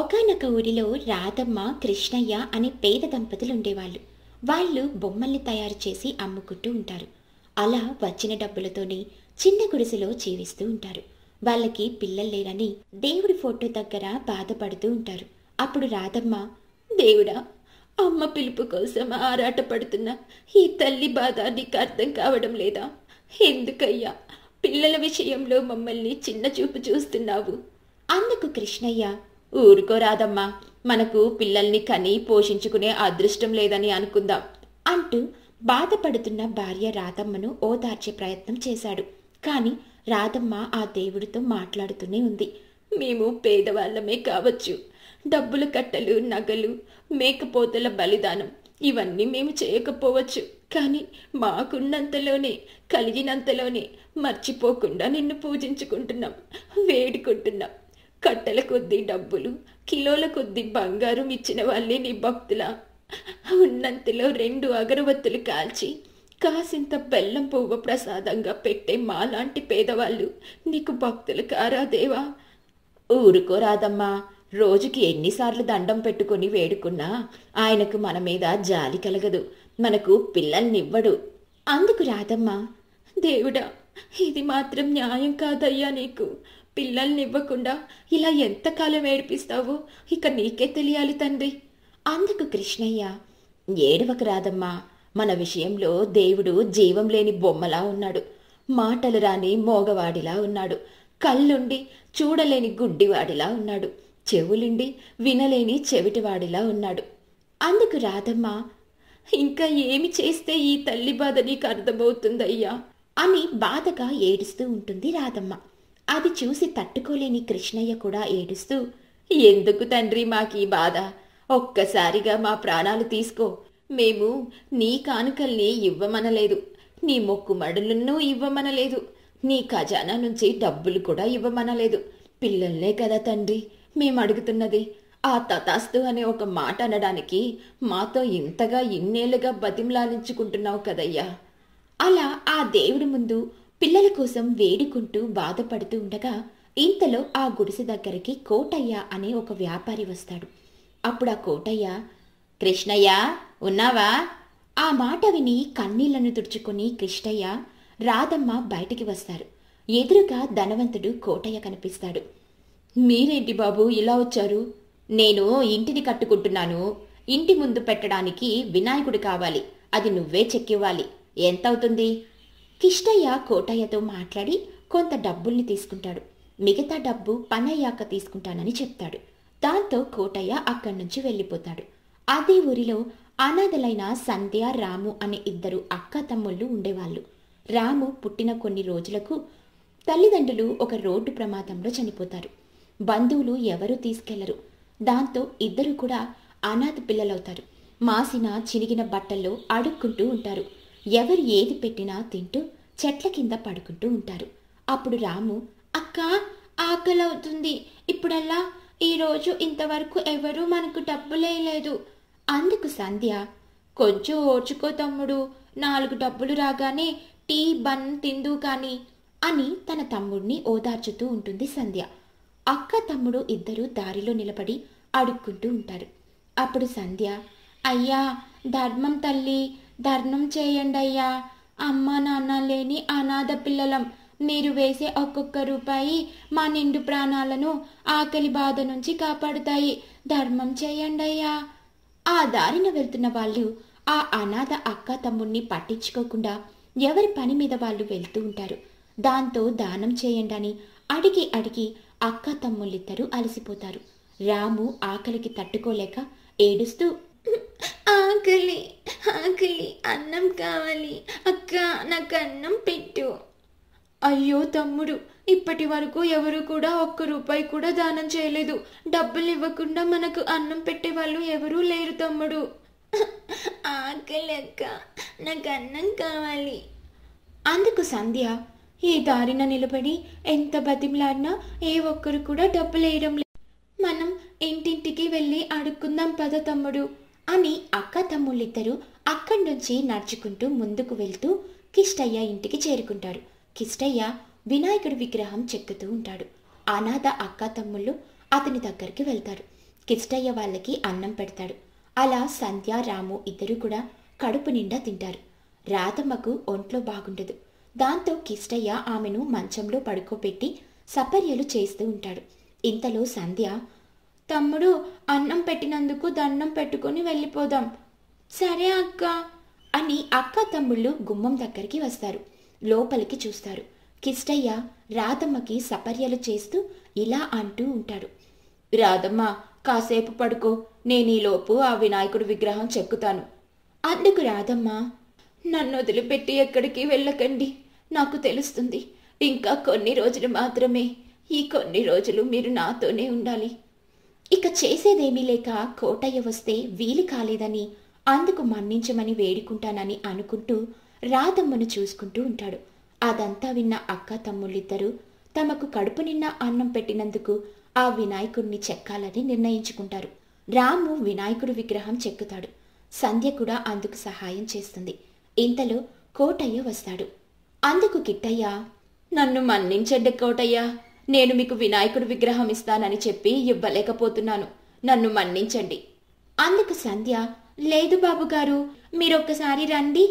ఒకనొక ఊరిలో రాధమ్మ కృష్ణయ్య అనే పేద దంపతులు ఉండేవాళ్ళు వాళ్ళు బొమ్మల్ని తయారు చేసి అమ్ముకుంటూ ఉంటారు అలా వచ్చిన డబ్బులతోనే చిన్న గుడిసెలో జీవిస్తూ ఉంటారు వాళ్ళకి పిల్లలు లేరని దేవుడి ఫోటో దగ్గర బాధపడుతూ ఉంటారు అప్పుడు రాధమ్మ దేవుడా అమ్మ పిలుపు కోసం ఆరాటపడుతున్న ఈ తల్లి బాధ నీకు అర్థం కావడం లేదా ఎందుకయ్యా పిల్లల విషయంలో మమ్మల్ని చిన్న చూపు చూస్తున్నావు అందుకు కృష్ణయ్య ఊరుకోరాదమ్మా మనకు పిల్లల్ని కని పోషించుకునే అదృష్టం లేదని అనుకుందాం అంటూ బాధపడుతున్న భార్య రాధమ్మను ఓదార్చే ప్రయత్నం చేశాడు కానీ రాధమ్మ ఆ దేవుడితో మాట్లాడుతూనే ఉంది మేము పేదవాళ్ళమే కావచ్చు డబ్బుల కట్టలు నగలు మేకపోతల బలిదానం ఇవన్నీ మేము చేయకపోవచ్చు కానీ మాకున్నంతలోనే కలిగినంతలోనే మర్చిపోకుండా నిన్ను పూజించుకుంటున్నాం వేడుకుంటున్నాం కట్టల కొద్దీ డబ్బులు కిలోల కొద్దీ బంగారం ఇచ్చిన వాళ్ళే నీ భక్తుల ఉన్నంతలో రెండు అగరబత్తులు కాల్చి కాసింత బెల్లం పువ్వు ప్రసాదంగా పెట్టే మాలాంటి పేదవాళ్ళు నీకు భక్తులు కారా దేవా రాదమ్మా రోజుకి ఎన్నిసార్లు దండం పెట్టుకుని వేడుకున్నా ఆయనకు మన మీద జాలి కలగదు మనకు పిల్లల్నివ్వడు అందుకు రాదమ్మా దేవుడా ఇది మాత్రం న్యాయం కాదయ్యా నీకు పిల్లల్ని ఇవ్వకుండా ఇలా ఎంతకాలం ఏడిపిస్తావు ఇక నీకే తెలియాలి తండ్రి అందుకు కృష్ణయ్య ఏడవకు రాదమ్మా మన విషయంలో దేవుడు జీవం లేని బొమ్మలా ఉన్నాడు మాటలు రాని మోగవాడిలా ఉన్నాడు కళ్ళుండి చూడలేని గుడ్డివాడిలా ఉన్నాడు చెవులుండి వినలేని చెవిటివాడిలా ఉన్నాడు అందుకు రాధమ్మ ఇంకా ఏమి చేస్తే ఈ తల్లి బాధ నీకు అర్థమవుతుందయ్యా అని బాధగా ఏడుస్తూ ఉంటుంది రాధమ్మ అది చూసి తట్టుకోలేని కృష్ణయ్య కూడా ఏడుస్తూ ఎందుకు తండ్రి మాకీ బాధ ఒక్కసారిగా మా ప్రాణాలు తీసుకో మేము నీ కానుకల్ని ఇవ్వమనలేదు నీ మొక్కు మడులను ఇవ్వమనలేదు నీ ఖజానా నుంచి డబ్బులు కూడా ఇవ్వమనలేదు పిల్లల్లే కదా తండ్రి మేము అడుగుతున్నది ఆ తతాస్తు అనే ఒక మాట అనడానికి మాతో ఇంతగా ఇన్నేళ్లుగా బతిమలాలించుకుంటున్నావు కదయ్యా అలా ఆ దేవుడి ముందు పిల్లల కోసం వేడుకుంటూ బాధపడుతూ ఉండగా ఇంతలో ఆ గుడిసె దగ్గరికి కోటయ్య అనే ఒక వ్యాపారి వస్తాడు అప్పుడు ఆ కోటయ్య కృష్ణయ్య ఉన్నావా ఆ మాట విని కన్నీళ్లను తుడుచుకుని కృష్ణయ్య రాధమ్మ బయటికి వస్తారు ఎదురుగా ధనవంతుడు కోటయ్య కనిపిస్తాడు మీరేంటి బాబు ఇలా వచ్చారు నేను ఇంటిని కట్టుకుంటున్నాను ఇంటి ముందు పెట్టడానికి వినాయకుడు కావాలి అది నువ్వే చెక్కివ్వాలి ఎంతవుతుంది కిష్టయ్య కోటయ్యతో మాట్లాడి కొంత డబ్బుల్ని తీసుకుంటాడు మిగతా డబ్బు పనయ్యాక తీసుకుంటానని చెప్తాడు దాంతో కోటయ్య అక్కడి నుంచి వెళ్ళిపోతాడు అదే ఊరిలో అనాథలైన సంధ్య రాము అనే ఇద్దరు అక్క తమ్ముళ్ళు ఉండేవాళ్ళు రాము పుట్టిన కొన్ని రోజులకు తల్లిదండ్రులు ఒక రోడ్డు ప్రమాదంలో చనిపోతారు బంధువులు ఎవరూ తీసుకెళ్లరు దాంతో ఇద్దరు కూడా అనాథ పిల్లలవుతారు మాసిన చినిగిన బట్టల్లో అడుక్కుంటూ ఉంటారు ఎవరు ఏది పెట్టినా తింటూ చెట్ల కింద పడుకుంటూ ఉంటారు అప్పుడు రాము అక్క ఆకలవుతుంది ఇప్పుడల్లా ఈరోజు ఇంతవరకు ఎవరూ మనకు డబ్బు లేదు అందుకు సంధ్య కొంచెం ఓర్చుకో తమ్ముడు నాలుగు డబ్బులు రాగానే టీ బన్ తిందు కానీ అని తన తమ్ముడిని ఓదార్చుతూ ఉంటుంది సంధ్య అక్క తమ్ముడు ఇద్దరూ దారిలో నిలబడి అడుక్కుంటూ ఉంటారు అప్పుడు సంధ్య అయ్యా ధర్మం తల్లి ధర్మం చేయండి అయ్యా అమ్మ నాన్న లేని అనాథ పిల్లలం మీరు వేసే ఒక్కొక్క రూపాయి మా నిండు ప్రాణాలను ఆకలి బాధ నుంచి కాపాడుతాయి ధర్మం చేయండి అయ్యా ఆ దారిన వెళ్తున్న వాళ్ళు ఆ అనాథ అక్క తమ్ముణ్ణి పట్టించుకోకుండా ఎవరి పని మీద వాళ్ళు వెళ్తూ ఉంటారు దాంతో దానం చేయండి అని అడిగి అడిగి అక్క తమ్ముళ్ళిద్దరూ అలసిపోతారు రాము ఆకలికి తట్టుకోలేక ఏడుస్తూ ఆకలి ఆకలి అన్నం కావాలి అక్క నాకు అన్నం పెట్టు అయ్యో తమ్ముడు ఇప్పటి వరకు ఎవరు కూడా ఒక్క రూపాయి కూడా దానం చేయలేదు డబ్బులు ఇవ్వకుండా మనకు అన్నం పెట్టే వాళ్ళు ఎవరూ లేరు తమ్ముడు ఆకలి అక్క నాకు అన్నం కావాలి అందుకు సంధ్య ఈ దారిన నిలబడి ఎంత బతిమలాడినా ఏ ఒక్కరు కూడా డబ్బులు వేయడం లేదు మనం ఇంటింటికి వెళ్ళి అడుక్కుందాం పద తమ్ముడు అని అక్క తమ్ముళ్ళిద్దరూ అక్కడి నుంచి నడుచుకుంటూ ముందుకు వెళ్తూ కిష్టయ్య ఇంటికి చేరుకుంటాడు కిష్టయ్య వినాయకుడి విగ్రహం చెక్కుతూ ఉంటాడు అనాథ అక్క తమ్ముళ్ళు అతని దగ్గరికి వెళ్తారు కిష్టయ్య వాళ్ళకి అన్నం పెడతాడు అలా సంధ్య రాము ఇద్దరు కూడా కడుపు నిండా తింటారు రాధమ్మకు ఒంట్లో బాగుండదు దాంతో కిష్టయ్య ఆమెను మంచంలో పడుకోబెట్టి సపర్యలు చేస్తూ ఉంటాడు ఇంతలో సంధ్య తమ్ముడు అన్నం పెట్టినందుకు దండం పెట్టుకొని వెళ్ళిపోదాం సరే అక్క అని అక్క తమ్ముళ్ళు గుమ్మం దగ్గరికి వస్తారు లోపలికి చూస్తారు కిష్టయ్య రాధమ్మకి సపర్యలు చేస్తూ ఇలా అంటూ ఉంటాడు రాధమ్మ కాసేపు పడుకో నేనీలోపు ఆ వినాయకుడి విగ్రహం చెక్కుతాను అందుకు రాధమ్మ నన్ను వదిలిపెట్టి ఎక్కడికి వెళ్ళకండి నాకు తెలుస్తుంది ఇంకా కొన్ని రోజులు మాత్రమే ఈ కొన్ని రోజులు మీరు నాతోనే ఉండాలి ఇక చేసేదేమీ లేక కోటయ్య వస్తే వీలు కాలేదని అందుకు మన్నించమని వేడుకుంటానని అనుకుంటూ రాధమ్మను చూసుకుంటూ ఉంటాడు అదంతా విన్న అక్క తమ్ముళ్ళిద్దరూ తమకు కడుపు నిన్న అన్నం పెట్టినందుకు ఆ వినాయకుడిని చెక్కాలని నిర్ణయించుకుంటారు రాము వినాయకుడు విగ్రహం చెక్కుతాడు సంధ్య కూడా అందుకు సహాయం చేస్తుంది ఇంతలో కోటయ్య వస్తాడు అందుకు కిట్టయ్య నన్ను మన్నించండి కోటయ్య నేను మీకు వినాయకుడు విగ్రహం ఇస్తానని చెప్పి ఇవ్వలేకపోతున్నాను నన్ను మన్నించండి అందుకు సంధ్య లేదు బాబుగారు మీరొక్కసారి రండి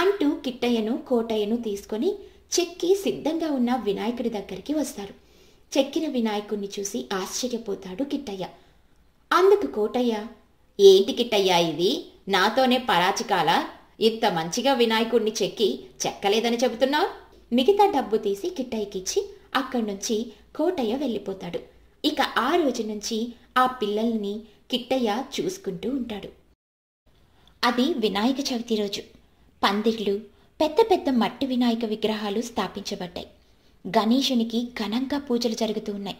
అంటూ కిట్టయ్యను కోటయ్యను తీసుకొని చెక్కి సిద్ధంగా ఉన్న వినాయకుడి దగ్గరికి వస్తారు చెక్కిన వినాయకుణ్ణి చూసి ఆశ్చర్యపోతాడు కిట్టయ్య అందుకు కోటయ్య ఏంటి కిట్టయ్య ఇది నాతోనే పరాచికాల ఇంత మంచిగా వినాయకుణ్ణి చెక్కి చెక్కలేదని చెబుతున్నావు మిగతా డబ్బు తీసి కిట్టయ్యకిచ్చి అక్కడి నుంచి కోటయ్య వెళ్ళిపోతాడు ఇక ఆ రోజు నుంచి ఆ పిల్లల్ని కిట్టయ్య చూసుకుంటూ ఉంటాడు అది వినాయక చవితి రోజు పందిర్లు పెద్ద పెద్ద మట్టి వినాయక విగ్రహాలు స్థాపించబడ్డాయి గణేశునికి ఘనంగా పూజలు జరుగుతూ ఉన్నాయి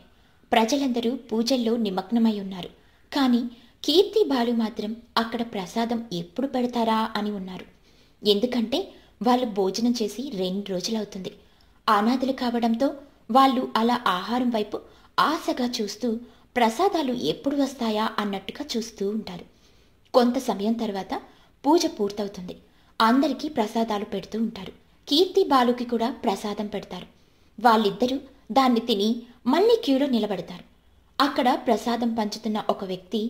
ప్రజలందరూ పూజల్లో నిమగ్నమై ఉన్నారు కానీ కీర్తి బాలు మాత్రం అక్కడ ప్రసాదం ఎప్పుడు పెడతారా అని ఉన్నారు ఎందుకంటే వాళ్ళు భోజనం చేసి రెండు రోజులవుతుంది అనాథలు కావడంతో వాళ్ళు అలా ఆహారం వైపు ఆశగా చూస్తూ ప్రసాదాలు ఎప్పుడు వస్తాయా అన్నట్టుగా చూస్తూ ఉంటారు కొంత సమయం తర్వాత పూజ పూర్తవుతుంది అందరికీ ప్రసాదాలు పెడుతూ ఉంటారు కీర్తి బాలుకి కూడా ప్రసాదం పెడతారు వాళ్ళిద్దరూ దాన్ని తిని మళ్ళీ క్యూలో నిలబడతారు అక్కడ ప్రసాదం పంచుతున్న ఒక వ్యక్తి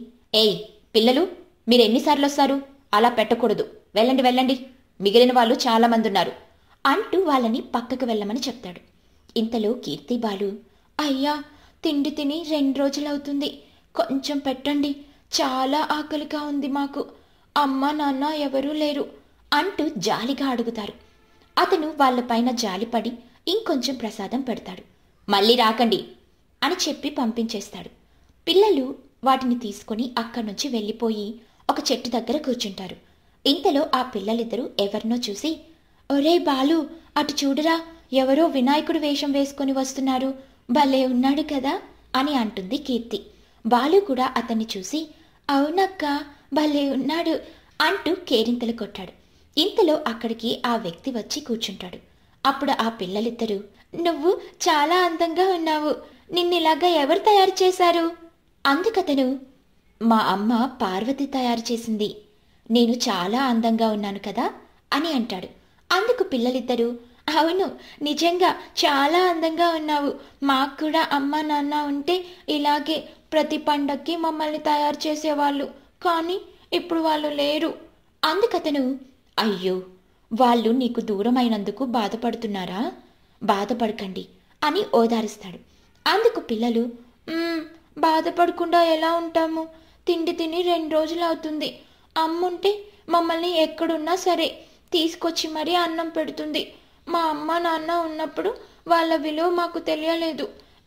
ఏయ్ పిల్లలు మీరు ఎన్నిసార్లు వస్తారు అలా పెట్టకూడదు వెళ్ళండి వెళ్ళండి మిగిలిన వాళ్ళు చాలామంది ఉన్నారు అంటూ వాళ్ళని పక్కకు వెళ్ళమని చెప్తాడు ఇంతలో కీర్తిబాలు అయ్యా తిండి తిని రెండు రోజులవుతుంది కొంచెం పెట్టండి చాలా ఆకలిగా ఉంది మాకు అమ్మ నాన్న ఎవరూ లేరు అంటూ జాలిగా అడుగుతారు అతను వాళ్ళపైన జాలిపడి ఇంకొంచెం ప్రసాదం పెడతాడు మళ్ళీ రాకండి అని చెప్పి పంపించేస్తాడు పిల్లలు వాటిని తీసుకుని అక్కడి నుంచి వెళ్ళిపోయి ఒక చెట్టు దగ్గర కూర్చుంటారు ఇంతలో ఆ పిల్లలిద్దరూ ఎవరినో చూసి ఒరే బాలు అటు చూడరా ఎవరో వినాయకుడు వేషం వేసుకొని వస్తున్నారు భలే ఉన్నాడు కదా అని అంటుంది కీర్తి బాలు కూడా అతన్ని చూసి అవునక్క భలే ఉన్నాడు అంటూ కేరింతలు కొట్టాడు ఇంతలో అక్కడికి ఆ వ్యక్తి వచ్చి కూర్చుంటాడు అప్పుడు ఆ పిల్లలిద్దరూ నువ్వు చాలా అందంగా ఉన్నావు నిన్నిలాగా ఎవరు తయారు చేశారు అందుకతను మా అమ్మ పార్వతి తయారు చేసింది నేను చాలా అందంగా ఉన్నాను కదా అని అంటాడు అందుకు పిల్లలిద్దరూ అవును నిజంగా చాలా అందంగా ఉన్నావు మాకు కూడా అమ్మ నాన్న ఉంటే ఇలాగే ప్రతి పండక్కి మమ్మల్ని తయారు చేసేవాళ్ళు కానీ ఇప్పుడు వాళ్ళు లేరు అందుకతను అయ్యో వాళ్ళు నీకు దూరమైనందుకు బాధపడుతున్నారా బాధపడకండి అని ఓదారుస్తాడు అందుకు పిల్లలు బాధపడకుండా ఎలా ఉంటాము తిండి తిని రెండు రోజులు అవుతుంది అమ్ముంటే మమ్మల్ని ఎక్కడున్నా సరే తీసుకొచ్చి మరీ అన్నం పెడుతుంది మా అమ్మ నాన్న ఉన్నప్పుడు వాళ్ళ విలువ మాకు తెలియలేదు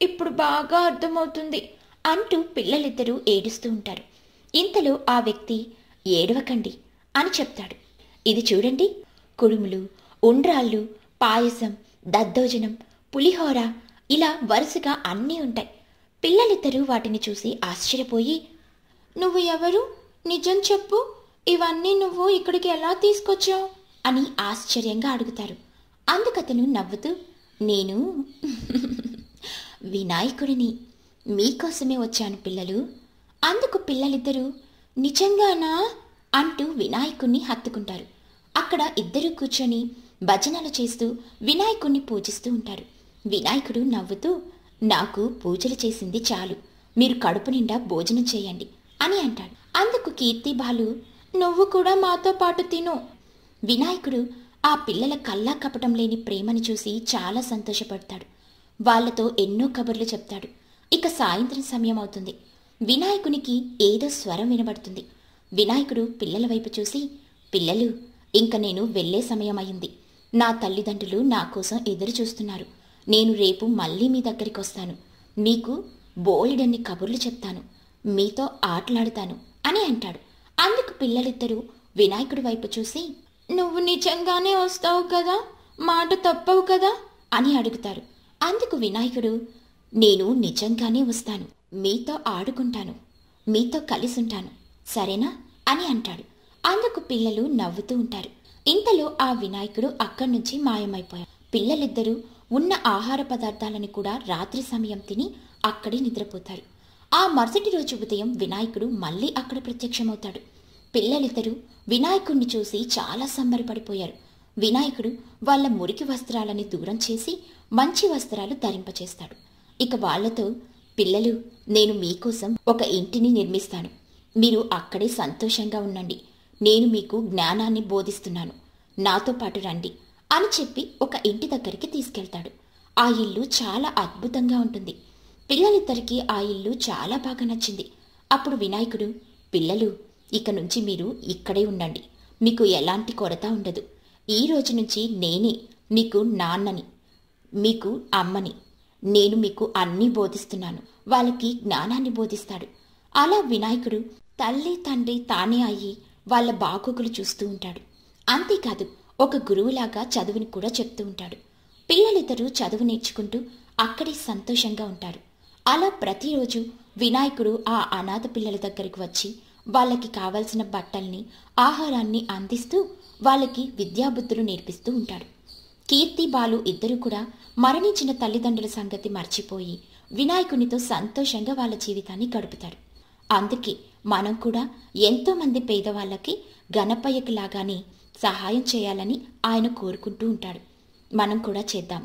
ఇప్పుడు బాగా అర్థమవుతుంది అంటూ పిల్లలిద్దరూ ఏడుస్తూ ఉంటారు ఇంతలో ఆ వ్యక్తి ఏడవకండి అని చెప్తాడు ఇది చూడండి కుడుములు ఉండ్రాళ్ళు పాయసం దద్దోజనం పులిహోర ఇలా వరుసగా అన్నీ ఉంటాయి పిల్లలిద్దరూ వాటిని చూసి ఆశ్చర్యపోయి నువ్వు ఎవరు నిజం చెప్పు ఇవన్నీ నువ్వు ఇక్కడికి ఎలా తీసుకొచ్చావు అని ఆశ్చర్యంగా అడుగుతారు అందుకతను నవ్వుతూ నేను వినాయకుడిని మీకోసమే వచ్చాను పిల్లలు అందుకు పిల్లలిద్దరూ నిజంగానా అంటూ వినాయకుణ్ణి హత్తుకుంటారు అక్కడ ఇద్దరు కూర్చొని భజనలు చేస్తూ వినాయకుణ్ణి పూజిస్తూ ఉంటారు వినాయకుడు నవ్వుతూ నాకు పూజలు చేసింది చాలు మీరు కడుపు నిండా భోజనం చేయండి అని అంటాడు అందుకు కీర్తి బాలు నువ్వు కూడా మాతో పాటు తిను వినాయకుడు ఆ పిల్లల కల్లా కపటం లేని ప్రేమని చూసి చాలా సంతోషపడతాడు వాళ్లతో ఎన్నో కబుర్లు చెప్తాడు ఇక సాయంత్రం సమయం అవుతుంది వినాయకునికి ఏదో స్వరం వినబడుతుంది వినాయకుడు పిల్లల వైపు చూసి పిల్లలు ఇంక నేను వెళ్లే సమయం అయింది నా తల్లిదండ్రులు నా కోసం ఎదురు చూస్తున్నారు నేను రేపు మళ్ళీ మీ దగ్గరికి వస్తాను మీకు బోలెడన్ని కబుర్లు చెప్తాను మీతో ఆటలాడుతాను అని అంటాడు అందుకు పిల్లలిద్దరూ వినాయకుడి వైపు చూసి నువ్వు నిజంగానే వస్తావు కదా మాట తప్పవు కదా అని అడుగుతారు అందుకు వినాయకుడు నేను నిజంగానే వస్తాను మీతో ఆడుకుంటాను మీతో కలిసి ఉంటాను సరేనా అని అంటాడు అందుకు పిల్లలు నవ్వుతూ ఉంటారు ఇంతలో ఆ వినాయకుడు అక్కడి నుంచి మాయమైపోయాడు పిల్లలిద్దరూ ఉన్న ఆహార పదార్థాలను కూడా రాత్రి సమయం తిని అక్కడే నిద్రపోతారు ఆ మరుసటి రోజు ఉదయం వినాయకుడు మళ్ళీ అక్కడ ప్రత్యక్షమవుతాడు పిల్లలిద్దరూ వినాయకుణ్ణి చూసి చాలా సంబరపడిపోయారు వినాయకుడు వాళ్ళ మురికి వస్త్రాలని దూరం చేసి మంచి వస్త్రాలు ధరింపచేస్తాడు ఇక వాళ్లతో పిల్లలు నేను మీకోసం ఒక ఇంటిని నిర్మిస్తాను మీరు అక్కడే సంతోషంగా ఉండండి నేను మీకు జ్ఞానాన్ని బోధిస్తున్నాను నాతో పాటు రండి అని చెప్పి ఒక ఇంటి దగ్గరికి తీసుకెళ్తాడు ఆ ఇల్లు చాలా అద్భుతంగా ఉంటుంది పిల్లలిద్దరికీ ఆ ఇల్లు చాలా బాగా నచ్చింది అప్పుడు వినాయకుడు పిల్లలు ఇక నుంచి మీరు ఇక్కడే ఉండండి మీకు ఎలాంటి కొరత ఉండదు ఈ రోజు నుంచి నేనే మీకు నాన్నని మీకు అమ్మని నేను మీకు అన్నీ బోధిస్తున్నాను వాళ్ళకి జ్ఞానాన్ని బోధిస్తాడు అలా వినాయకుడు తల్లి తండ్రి తానే అయ్యి వాళ్ళ బాగోగులు చూస్తూ ఉంటాడు అంతేకాదు ఒక గురువులాగా చదువుని కూడా చెప్తూ ఉంటాడు పిల్లలిద్దరూ చదువు నేర్చుకుంటూ అక్కడే సంతోషంగా ఉంటారు అలా ప్రతిరోజు వినాయకుడు ఆ అనాథ పిల్లల దగ్గరికి వచ్చి వాళ్ళకి కావలసిన బట్టల్ని ఆహారాన్ని అందిస్తూ వాళ్ళకి విద్యాబుద్ధులు నేర్పిస్తూ ఉంటాడు కీర్తి బాలు ఇద్దరు కూడా మరణించిన తల్లిదండ్రుల సంగతి మర్చిపోయి వినాయకునితో సంతోషంగా వాళ్ళ జీవితాన్ని గడుపుతారు అందుకే మనం కూడా ఎంతోమంది పేదవాళ్ళకి గణపయ్యకి లాగానే సహాయం చేయాలని ఆయన కోరుకుంటూ ఉంటాడు మనం కూడా చేద్దాం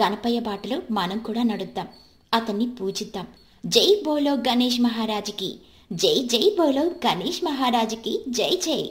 గణపయ్య బాటలో మనం కూడా నడుద్దాం అతన్ని పూజిద్దాం జై బోలో గణేష్ మహారాజ్కి जय जय बोलो गणेश महाराज की जय जय